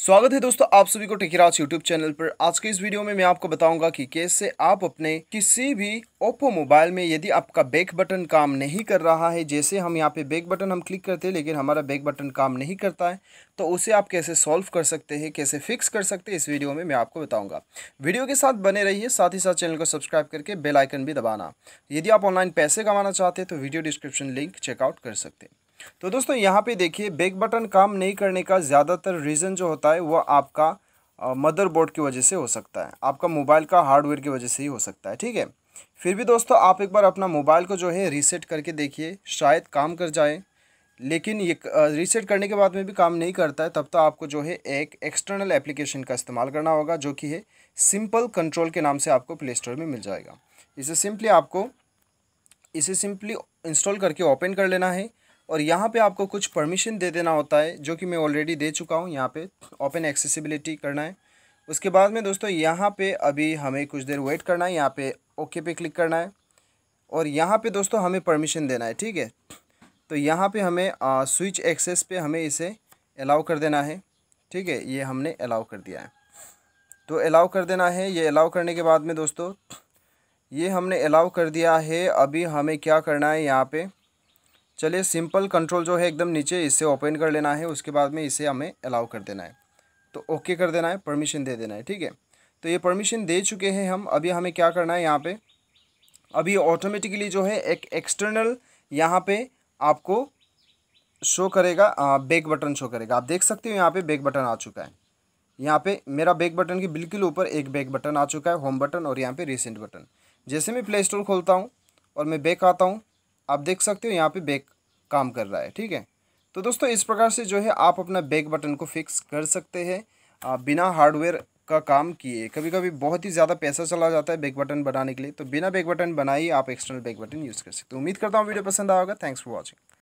स्वागत है दोस्तों आप सभी को टिकराज यूट्यूब चैनल पर आज के इस वीडियो में मैं आपको बताऊंगा कि कैसे आप अपने किसी भी ओप्पो मोबाइल में यदि आपका बैक बटन काम नहीं कर रहा है जैसे हम यहाँ पे बैक बटन हम क्लिक करते हैं लेकिन हमारा बैक बटन काम नहीं करता है तो उसे आप कैसे सॉल्व कर सकते हैं कैसे फिक्स कर सकते हैं इस वीडियो में मैं आपको बताऊँगा वीडियो के साथ बने रहिए साथ ही साथ चैनल को सब्सक्राइब करके बेलाइकन भी दबाना यदि आप ऑनलाइन पैसे कमाना चाहते हैं तो वीडियो डिस्क्रिप्शन लिंक चेकआउट कर सकते हैं तो दोस्तों यहाँ पे देखिए बैक बटन काम नहीं करने का ज़्यादातर रीज़न जो होता है वह आपका मदरबोर्ड की वजह से हो सकता है आपका मोबाइल का हार्डवेयर की वजह से ही हो सकता है ठीक है फिर भी दोस्तों आप एक बार अपना मोबाइल को जो है रीसेट करके देखिए शायद काम कर जाए लेकिन ये रीसेट करने के बाद में भी काम नहीं करता है तब तो आपको जो है एक एक्सटर्नल एप्लीकेशन का इस्तेमाल करना होगा जो कि है सिंपल कंट्रोल के नाम से आपको प्ले स्टोर में मिल जाएगा इसे सिंपली आपको इसे सिंपली इंस्टॉल करके ओपन कर लेना है और यहाँ पे आपको कुछ परमिशन दे देना होता है जो कि मैं ऑलरेडी दे चुका हूँ यहाँ पे ओपन एक्सेसिबिलिटी करना है उसके बाद में दोस्तों यहाँ पे अभी हमें कुछ देर वेट करना है यहाँ पे ओके पे क्लिक करना है और यहाँ पे दोस्तों हमें परमिशन देना है ठीक है तो यहाँ पे हमें स्विच एक्सेस पे हमें इसे अलाउ कर देना है ठीक है ये हमने अलाउ कर दिया है तो अलाउ कर देना है ये अलाउ करने के बाद में दोस्तों ये हमने अलाउ कर दिया है अभी हमें क्या करना है यहाँ पर चलिए सिंपल कंट्रोल जो है एकदम नीचे इसे ओपन कर लेना है उसके बाद में इसे हमें अलाउ कर देना है तो ओके कर देना है परमिशन दे देना है ठीक है तो ये परमिशन दे चुके हैं हम अभी हमें क्या करना है यहाँ पे अभी ऑटोमेटिकली जो है एक एक्सटर्नल यहाँ पे आपको शो करेगा बैक बटन शो करेगा आप देख सकते हो यहाँ पे बैक बटन आ चुका है यहाँ पे मेरा बैक बटन के बिल्कुल ऊपर एक बैक बटन आ चुका है होम बटन और यहाँ पे रिसेंट बटन जैसे मैं प्ले स्टोर खोलता हूँ और मैं बैक आता हूँ आप देख सकते हो यहाँ पे बैक काम कर रहा है ठीक है तो दोस्तों इस प्रकार से जो है आप अपना बैक बटन को फिक्स कर सकते हैं बिना हार्डवेयर का काम किए कभी कभी बहुत ही ज़्यादा पैसा चला जाता है बैक बटन बनाने के लिए तो बिना बैक बटन बनाइए आप एक्सटर्नल बैक बटन यूज़ कर सकते हो उम्मीद करता हूँ वीडियो पसंद आएगा थैंक्स फॉर वॉचिंग